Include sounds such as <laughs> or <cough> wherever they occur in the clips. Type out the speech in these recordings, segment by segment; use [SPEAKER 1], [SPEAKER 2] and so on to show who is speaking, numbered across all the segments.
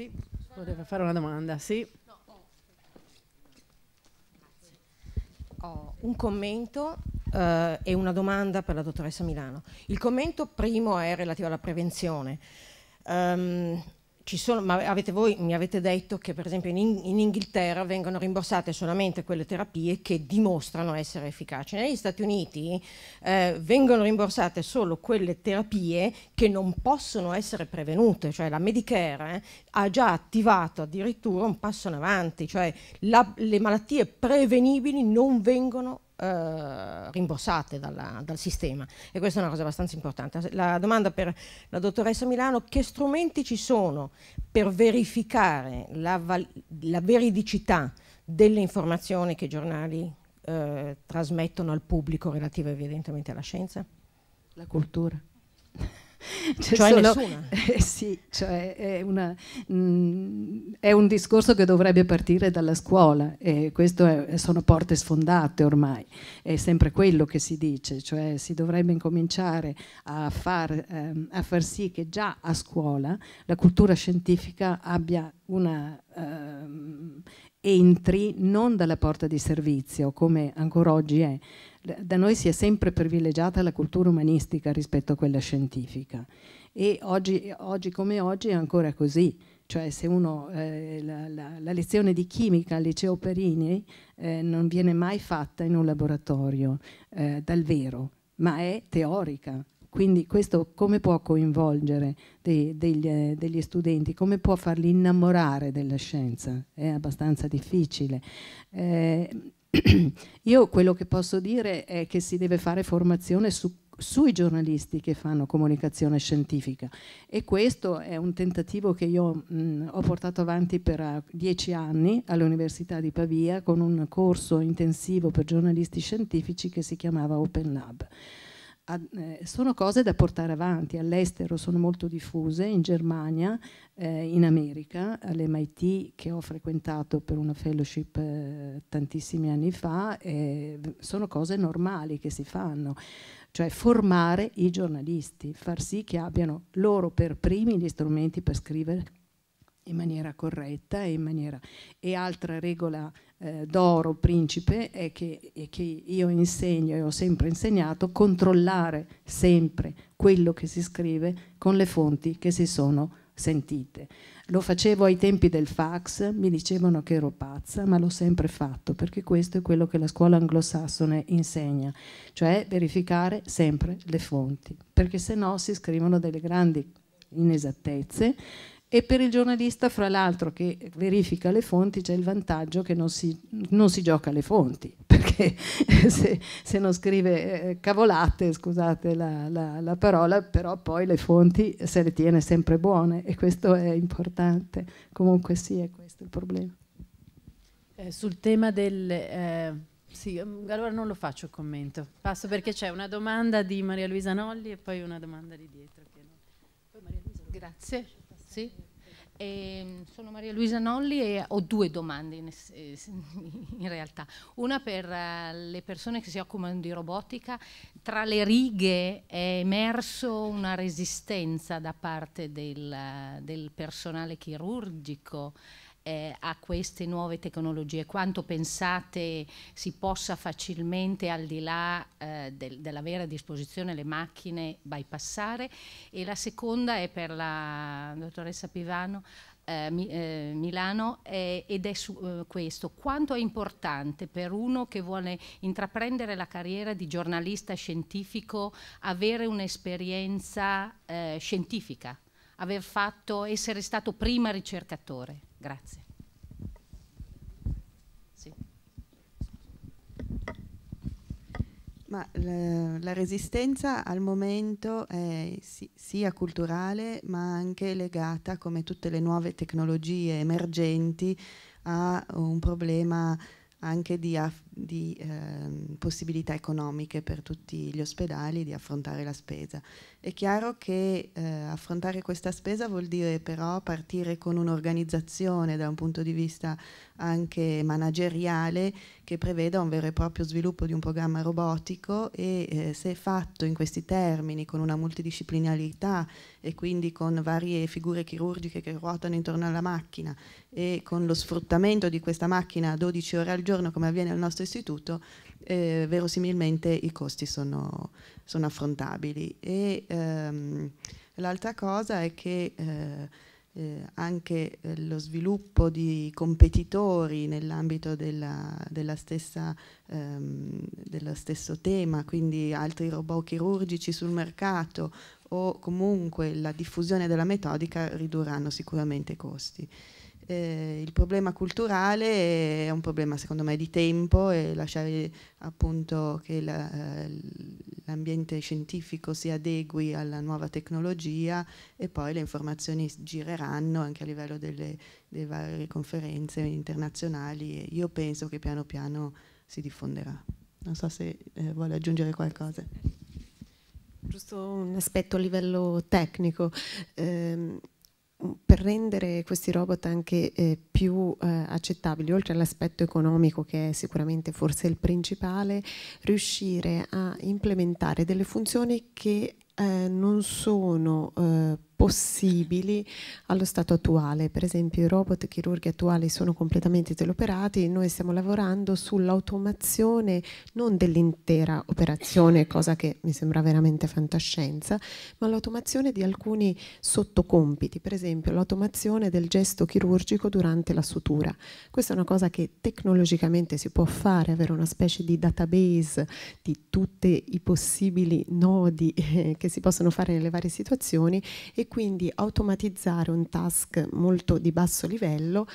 [SPEAKER 1] Sì, voleva fare
[SPEAKER 2] una domanda, sì.
[SPEAKER 3] Ho un commento eh, e una domanda per la dottoressa Milano. Il commento primo è relativo alla prevenzione. Um, sono, ma avete voi mi avete detto che per esempio in, in, Inghilterra vengono rimborsate solamente quelle terapie che dimostrano essere efficaci. Negli Stati Uniti eh, vengono rimborsate solo quelle terapie che non possono essere prevenute, cioè la Medicare eh, ha già attivato addirittura un passo in avanti, cioè la, le malattie prevenibili non vengono eh, rimborsate dalla, dal sistema e questa è una cosa abbastanza importante. La domanda per la dottoressa Milano, che strumenti ci sono per verificare la, la veridicità delle informazioni che i giornali eh, trasmettono al pubblico relative evidentemente alla scienza? La cultura. C'è cioè, cioè solo, nessuna. <laughs> Eh, sì, cioè è, una, mh, mm, è, un discorso che dovrebbe partire dalla scuola e queste sono porte sfondate ormai, è sempre quello che si dice, cioè si dovrebbe incominciare a far, ehm, a far sì che già a scuola la cultura scientifica abbia una... Ehm, entri non dalla porta di servizio come ancora oggi è, da noi si è sempre privilegiata la cultura umanistica rispetto a quella scientifica e oggi, oggi come oggi è ancora così. Cioè se uno, eh, la, la, la, lezione di chimica al liceo Perini eh, non viene mai fatta in un laboratorio eh, dal vero, ma è teorica, quindi questo come può coinvolgere dei, degli, eh, degli, studenti, come può farli innamorare della scienza? È abbastanza difficile. Eh, io quello che posso dire è che si deve fare formazione su, sui giornalisti che fanno comunicazione scientifica e questo è un tentativo che io mh, ho portato avanti per eh, dieci anni all'Università di Pavia con un corso intensivo per giornalisti scientifici che si chiamava Open Lab. Eh, sono cose da portare avanti, all'estero sono molto diffuse, in Germania, eh, in America, all'MIT che ho frequentato per una fellowship eh, tantissimi anni fa, eh, sono cose normali che si fanno, cioè formare i giornalisti, far sì che abbiano loro per primi gli strumenti per scrivere in maniera corretta e, in maniera... e altra regola eh, d'oro principe è che, è che io insegno e ho sempre insegnato controllare sempre quello che si scrive con le fonti che si sono sentite. Lo facevo ai tempi del fax, mi dicevano che ero pazza, ma l'ho sempre fatto perché questo è quello che la scuola anglosassone insegna, cioè verificare sempre le fonti, perché se no si scrivono delle grandi inesattezze e per il giornalista, fra l'altro, che verifica le fonti, c'è il vantaggio che non si, non si gioca le fonti, <laughs> perché se, se, non scrive eh, cavolate, scusate la, la, la, parola, però poi le fonti se le tiene sempre buone e questo è importante. Comunque
[SPEAKER 1] sì, è questo il problema. Eh, sul tema del... Eh, sì, mm, allora non lo faccio il commento, passo perché c'è una domanda di Maria Luisa Nolli e poi una domanda di dietro. Poi Maria Luisa, grazie. Sì. E ehm, sono Maria
[SPEAKER 4] Luisa Nolli e ho due domande in, eh, <laughs> in, realtà. Una per eh, le persone che si occupano di robotica. Tra le righe è emerso una resistenza da parte del, eh, del personale chirurgico eh, a queste nuove tecnologie? Quanto pensate si possa facilmente, al di là eh, del, dell'avere a disposizione le macchine, bypassare? E la seconda è per la dottoressa Pivano, eh, eh, Milano eh, ed è su questo. Quanto è importante per uno che vuole intraprendere la carriera di giornalista scientifico avere un'esperienza eh, scientifica, aver fatto, essere stato prima ricercatore? Grazie. Sì.
[SPEAKER 5] Ma la, la, resistenza al momento è si, sia culturale ma anche legata, come tutte le nuove tecnologie emergenti, a un problema anche di, di eh, possibilità economiche per tutti gli ospedali di affrontare la spesa. È chiaro che eh, affrontare questa spesa vuol dire però partire con un'organizzazione da un punto di vista anche manageriale che preveda un vero e proprio sviluppo di un programma robotico e eh, se fatto in questi termini con una multidisciplinarità e quindi con varie figure chirurgiche che ruotano intorno alla macchina e con lo sfruttamento di questa macchina 12 ore al giorno come avviene nel nostro istituto, eh, verosimilmente i costi sono, sono affrontabili. E ehm, l'altra cosa è che eh, eh anche eh, lo sviluppo di competitori nell'ambito della, della stessa, ehm, dello stesso tema, quindi altri robot chirurgici sul mercato o comunque la diffusione della metodica ridurranno sicuramente i costi eh, il problema culturale è un problema secondo me di tempo e lasciare appunto che eh, l'ambiente scientifico si adegui alla nuova tecnologia e poi le informazioni gireranno anche a livello delle, delle varie conferenze internazionali e io penso che piano piano si diffonderà. Non so se eh, vuole aggiungere qualcosa.
[SPEAKER 6] Giusto un aspetto a livello tecnico. Eh, Mm, per rendere questi robot anche eh, più eh, accettabili, oltre all'aspetto economico che è sicuramente forse il principale, riuscire a implementare delle funzioni che eh, non sono eh, possibili allo stato attuale. Per esempio i robot chirurghi attuali sono completamente teleoperati, noi stiamo lavorando sull'automazione non dell'intera operazione, cosa che mi sembra veramente fantascienza, ma l'automazione di alcuni sottocompiti, per esempio l'automazione del gesto chirurgico durante la sutura. Questa è una cosa che tecnologicamente si può fare, avere una specie di database di tutti i possibili nodi eh, che si possono fare nelle varie situazioni e e quindi automatizzare un task molto di basso livello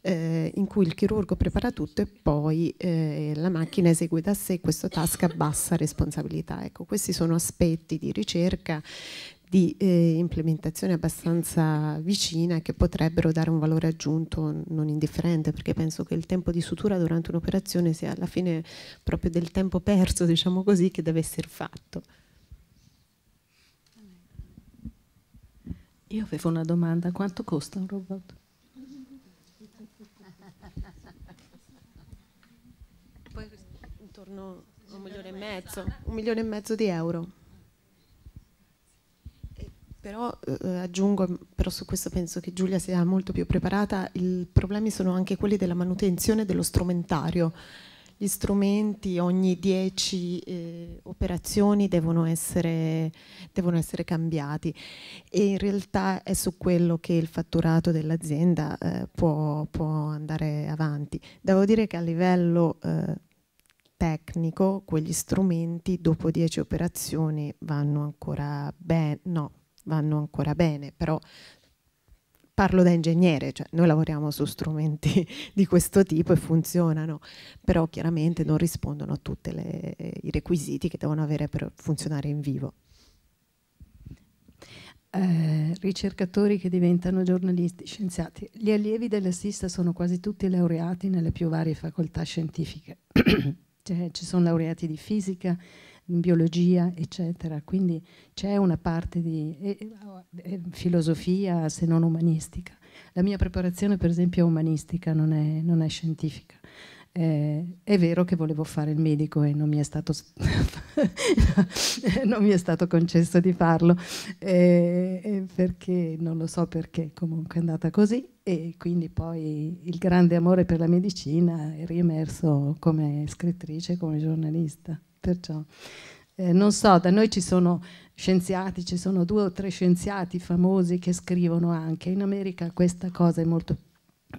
[SPEAKER 6] eh, in cui il chirurgo prepara tutto e poi eh, la macchina esegue da sé questo task a bassa responsabilità. Ecco, questi sono aspetti di ricerca di eh, implementazione abbastanza vicina che potrebbero dare un valore aggiunto non indifferente perché penso che il tempo di sutura durante un'operazione sia alla fine proprio del tempo perso diciamo così che deve essere fatto.
[SPEAKER 3] Io avevo una domanda, quanto costa un robot? Poi intorno
[SPEAKER 6] a un milione e mezzo, un milione e mezzo di euro. però eh, eh, aggiungo, però su questo penso che Giulia sia molto più preparata, i problemi sono anche quelli della manutenzione dello strumentario gli strumenti ogni 10 eh, operazioni devono essere, devono essere, cambiati e in realtà è su quello che il fatturato dell'azienda eh, può, può, andare avanti. Devo dire che a livello eh, tecnico quegli strumenti dopo 10 operazioni vanno ancora bene, no, vanno ancora bene, però parlo da ingegnere, cioè noi lavoriamo su strumenti <laughs> di questo tipo e funzionano, però chiaramente non rispondono a tutti
[SPEAKER 3] i requisiti che devono avere per funzionare in vivo. Eh, ricercatori che diventano giornalisti, scienziati. Gli allievi dell'Assista sono quasi tutti laureati nelle più varie facoltà scientifiche. <clears throat> cioè, ci sono laureati di fisica, in biologia, eccetera. Quindi c'è una parte di eh, eh, filosofia, se non umanistica. La mia preparazione, per esempio, è umanistica, non è, non è scientifica. Eh, è vero che volevo fare il medico e non mi è stato, <laughs> non mi è stato concesso di farlo, eh, eh, perché non lo so perché, comunque è andata così e quindi poi il grande amore per la medicina è riemerso come scrittrice, come giornalista perciò. Eh, non so, da noi ci sono scienziati, ci sono due o tre scienziati famosi che scrivono anche, in America questa cosa è molto,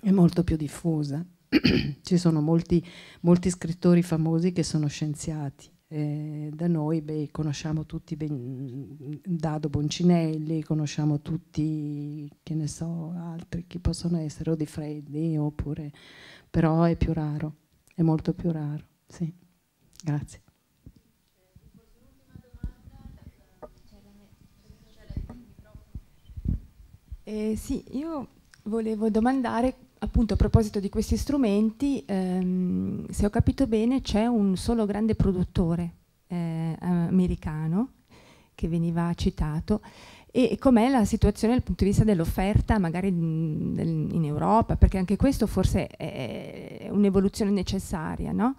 [SPEAKER 3] è molto più diffusa, <clears throat> ci sono molti, molti, scrittori famosi che sono scienziati. Eh, da noi beh, conosciamo tutti ben, Dado Boncinelli, conosciamo tutti, che ne so, altri che possono essere o di Freddi, oppure, però è più raro, è molto più raro. Sì. Grazie.
[SPEAKER 7] Eh, sì, io volevo domandare appunto a proposito di questi strumenti, ehm, se ho capito bene c'è un solo grande produttore eh, americano che veniva citato e com'è la situazione dal punto di vista dell'offerta magari in, mm, in Europa, perché anche questo forse è un'evoluzione necessaria, no?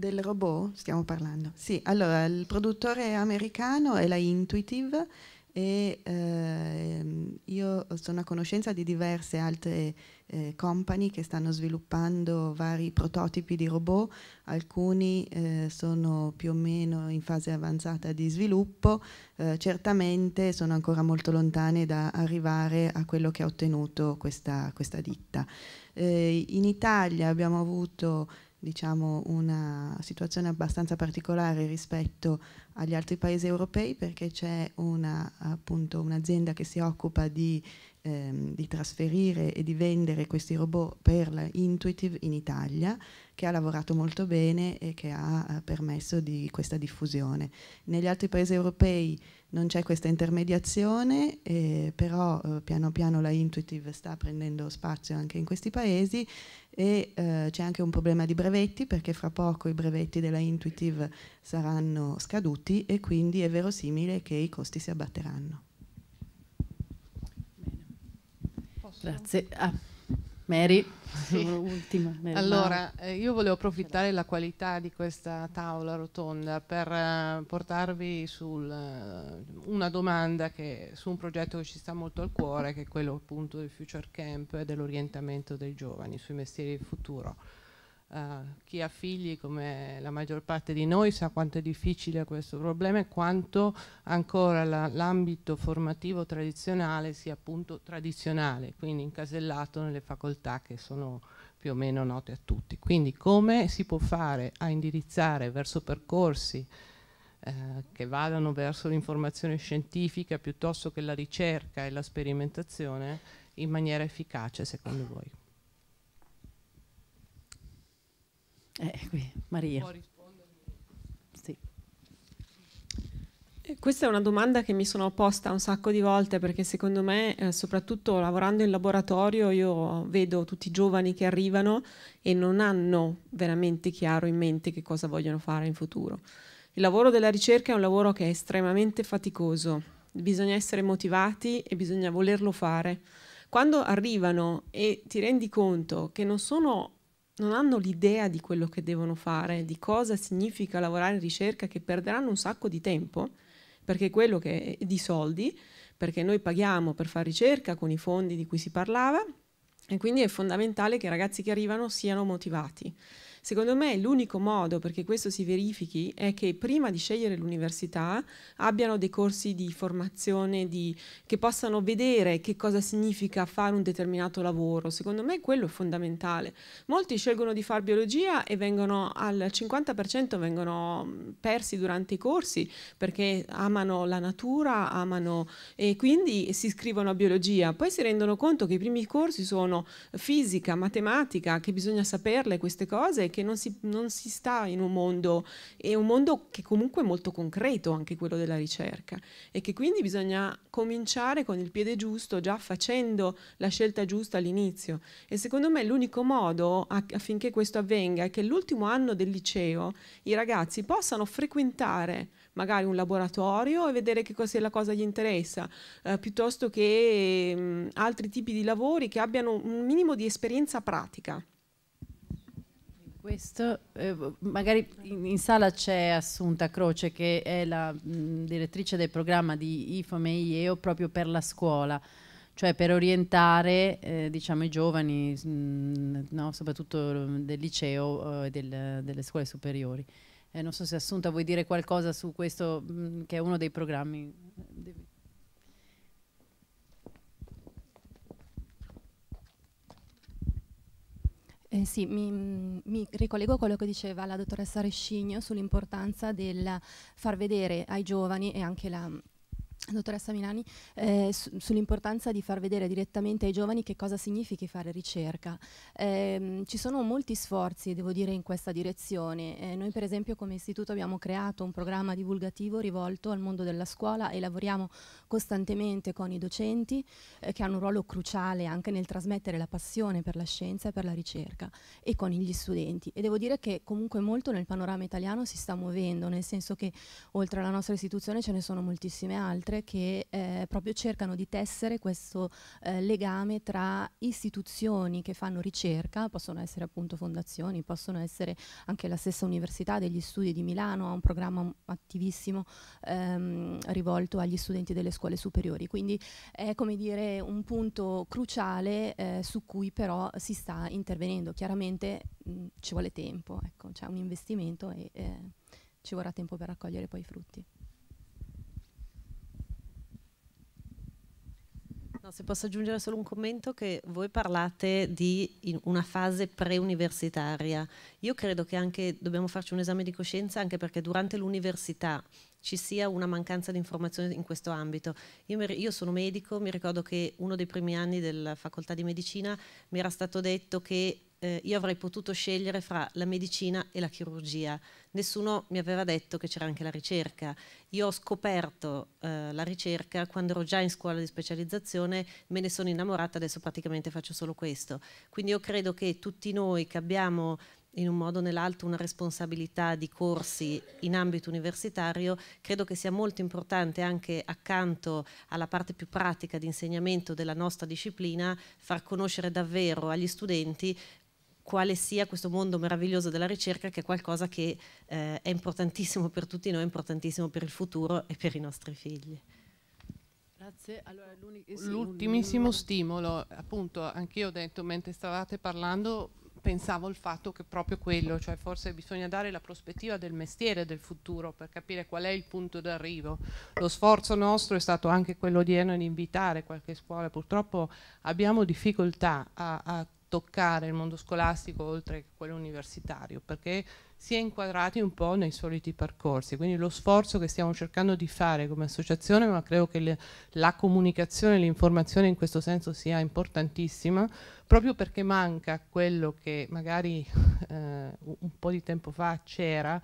[SPEAKER 5] Del robot stiamo parlando? Sì, allora il produttore americano è la Intuitive e ehm, io sono a conoscenza di diverse altre eh, company che stanno sviluppando vari prototipi di robot, alcuni eh, sono più o meno in fase avanzata di sviluppo, eh, certamente sono ancora molto lontane da arrivare a quello che ha ottenuto questa, questa ditta. Eh, in Italia abbiamo avuto diciamo, una situazione abbastanza particolare rispetto agli altri paesi europei perché c'è un'azienda che si occupa di ehm, di trasferire e di vendere questi robot per la Intuitive in Italia, che ha lavorato molto bene e che ha eh, permesso di questa diffusione. Negli altri paesi europei non c'è questa intermediazione, eh, però eh, piano piano la Intuitive sta prendendo spazio anche in questi paesi e eh, c'è anche un problema di brevetti perché fra poco i brevetti della Intuitive saranno scaduti e quindi è verosimile che i costi
[SPEAKER 1] si abbatteranno. Grazie. Ah, Mary, sì. <laughs> ultima. Mary. Allora,
[SPEAKER 2] eh, io volevo approfittare della qualità di questa tavola rotonda per eh, portarvi sul, eh, una domanda che, su un progetto che ci sta molto al cuore, che è quello appunto del Future Camp e dell'orientamento dei giovani sui mestieri del futuro. Uh, chi ha figli, come la maggior parte di noi, sa quanto è difficile questo problema e quanto ancora l'ambito formativo tradizionale sia appunto tradizionale, quindi incasellato nelle facoltà che sono più o meno note a tutti. Quindi come si può fare a indirizzare verso percorsi eh, che vadano verso l'informazione scientifica piuttosto che la ricerca e la sperimentazione in maniera efficace
[SPEAKER 1] secondo voi? Eh, qui, Maria. Sì.
[SPEAKER 8] Eh, questa è una domanda che mi sono posta un sacco di volte perché secondo me, eh, soprattutto lavorando in laboratorio, io vedo tutti i giovani che arrivano e non hanno veramente chiaro in mente che cosa vogliono fare in futuro. Il lavoro della ricerca è un lavoro che è estremamente faticoso, bisogna essere motivati e bisogna volerlo fare. Quando arrivano e ti rendi conto che non sono non hanno l'idea di quello che devono fare, di cosa significa lavorare in ricerca, che perderanno un sacco di tempo, perché quello che è di soldi, perché noi paghiamo per fare ricerca con i fondi di cui si parlava, e quindi è fondamentale che i ragazzi che arrivano siano motivati. Secondo me l'unico modo perché questo si verifichi è che prima di scegliere l'università abbiano dei corsi di formazione di, che possano vedere che cosa significa fare un determinato lavoro. Secondo me quello è fondamentale. Molti scelgono di fare biologia e vengono al 50% vengono mm, persi durante i corsi perché amano la natura, amano e quindi si iscrivono a biologia. Poi si rendono conto che i primi corsi sono fisica, matematica, che bisogna saperle queste cose che non si, non si sta in un mondo, è un mondo che comunque è molto concreto anche quello della ricerca e che quindi bisogna cominciare con il piede giusto, già facendo la scelta giusta all'inizio. E secondo me l'unico modo affinché questo avvenga è che l'ultimo anno del liceo i ragazzi possano frequentare magari un laboratorio e vedere che cosa, la cosa gli interessa, eh, piuttosto che mh, mm, altri tipi di lavori che abbiano un minimo di esperienza pratica.
[SPEAKER 1] Questo, eh, magari in, in sala c'è Assunta Croce che è la mh, direttrice del programma di IFOME IEO proprio per la scuola, cioè per orientare eh, diciamo, i giovani, mh, no, soprattutto del liceo eh, e eh, del, delle scuole superiori. Eh, non so se Assunta vuoi dire qualcosa su questo mh, che è uno dei programmi. Eh,
[SPEAKER 7] Eh sì, mi, mi, ricollego a quello che diceva la dottoressa Rescigno sull'importanza del far vedere ai giovani e anche la, Dottoressa Milani, eh, su, sull'importanza di far vedere direttamente ai giovani che cosa significhi fare ricerca. Eh, ci sono molti sforzi, devo dire, in questa direzione. Eh, noi per esempio come istituto abbiamo creato un programma divulgativo rivolto al mondo della scuola e lavoriamo costantemente con i docenti eh, che hanno un ruolo cruciale anche nel trasmettere la passione per la scienza e per la ricerca e con gli studenti. E devo dire che comunque molto nel panorama italiano si sta muovendo, nel senso che oltre alla nostra istituzione ce ne sono moltissime altre che eh, proprio cercano di tessere questo eh, legame tra istituzioni che fanno ricerca, possono essere appunto fondazioni, possono essere anche la stessa Università degli Studi di Milano, ha un programma attivissimo ehm, rivolto agli studenti delle scuole superiori, quindi è come dire un punto cruciale eh, su cui però si sta intervenendo, chiaramente mh, ci vuole tempo, ecco, c'è un investimento e eh, ci vorrà tempo per raccogliere poi i frutti.
[SPEAKER 4] No, se posso aggiungere solo un commento, che voi parlate di una fase preuniversitaria. Io credo che anche dobbiamo farci un esame di coscienza anche perché durante l'università ci sia una mancanza di informazione in questo ambito. Io, mi, io, sono medico, mi ricordo che uno dei primi anni della facoltà di medicina mi era stato detto che eh, io avrei potuto scegliere fra la medicina e la chirurgia. Nessuno mi aveva detto che c'era anche la ricerca. Io ho scoperto eh, la ricerca quando ero già in scuola di specializzazione, me ne sono innamorata, adesso praticamente faccio solo questo. Quindi io credo che tutti noi che abbiamo in un modo o nell'altro una responsabilità di corsi in ambito universitario, credo che sia molto importante anche accanto alla parte più pratica di insegnamento della nostra disciplina far conoscere davvero agli studenti quale sia questo mondo meraviglioso della ricerca, che è qualcosa che eh, è importantissimo per tutti noi, importantissimo per il futuro e per i nostri figli.
[SPEAKER 1] Grazie. Allora, L'ultimissimo
[SPEAKER 2] stimolo, appunto, anch'io ho detto mentre stavate parlando, pensavo il fatto che proprio quello, cioè forse bisogna dare la prospettiva del mestiere del futuro per capire qual è il punto d'arrivo. Lo sforzo nostro è stato anche quello di invitare qualche scuola, purtroppo abbiamo difficoltà a, a toccare il mondo scolastico oltre che quello universitario, perché si è inquadrati un po' nei soliti percorsi, quindi lo sforzo che stiamo cercando di fare come associazione, ma credo che le, la comunicazione e l'informazione in questo senso sia importantissima, proprio perché manca quello che magari <laughs> eh, un po' di tempo fa c'era,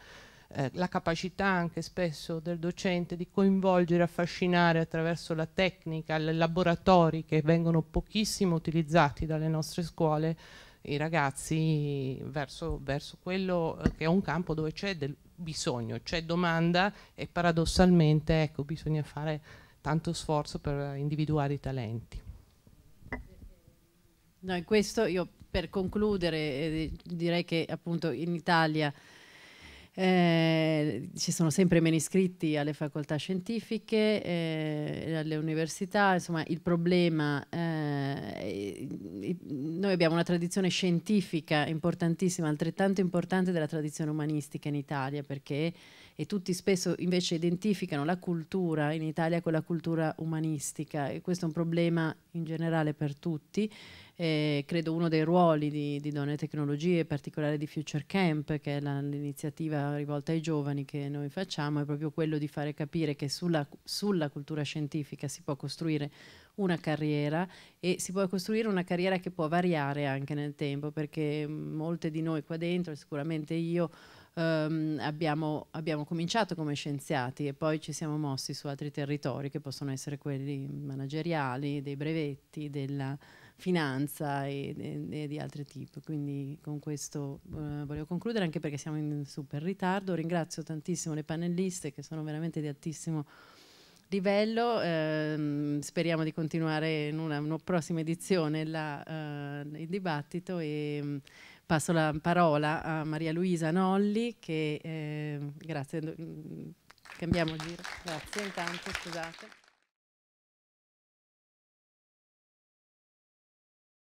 [SPEAKER 2] eh, la capacità anche spesso del docente di coinvolgere, affascinare attraverso la tecnica, i laboratori che vengono pochissimo utilizzati dalle nostre scuole, i ragazzi verso, verso quello eh, che è un campo dove c'è del bisogno, c'è domanda e paradossalmente ecco, bisogna fare tanto sforzo per individuare i talenti.
[SPEAKER 1] No, in questo io per concludere eh, direi che appunto in Italia eh, ci sono sempre meno iscritti alle facoltà scientifiche, eh, alle università, insomma il problema, eh, noi abbiamo una tradizione scientifica importantissima, altrettanto importante della tradizione umanistica in Italia, perché e tutti spesso invece identificano la cultura in Italia con la cultura umanistica e questo è un problema in generale per tutti. Eh, credo uno dei ruoli di, di Donne Tecnologie, in particolare di Future Camp, che è l'iniziativa rivolta ai giovani che noi facciamo, è proprio quello di fare capire che sulla, sulla cultura scientifica si può costruire una carriera e si può costruire una carriera che può variare anche nel tempo, perché mm, molte di noi qua dentro, sicuramente io, ehm, abbiamo, abbiamo, cominciato come scienziati e poi ci siamo mossi su altri territori che possono essere quelli manageriali, dei brevetti, della finanza e, e, e di altri tipi. Quindi con questo eh, volevo concludere anche perché siamo in super ritardo. Ringrazio tantissimo le panelliste che sono veramente di altissimo livello. Ehm, speriamo di continuare in una, una prossima edizione la, uh, il dibattito e, Passo la parola a Maria Luisa Nolli che, eh, grazie, mm, cambiamo giro, grazie intanto, scusate.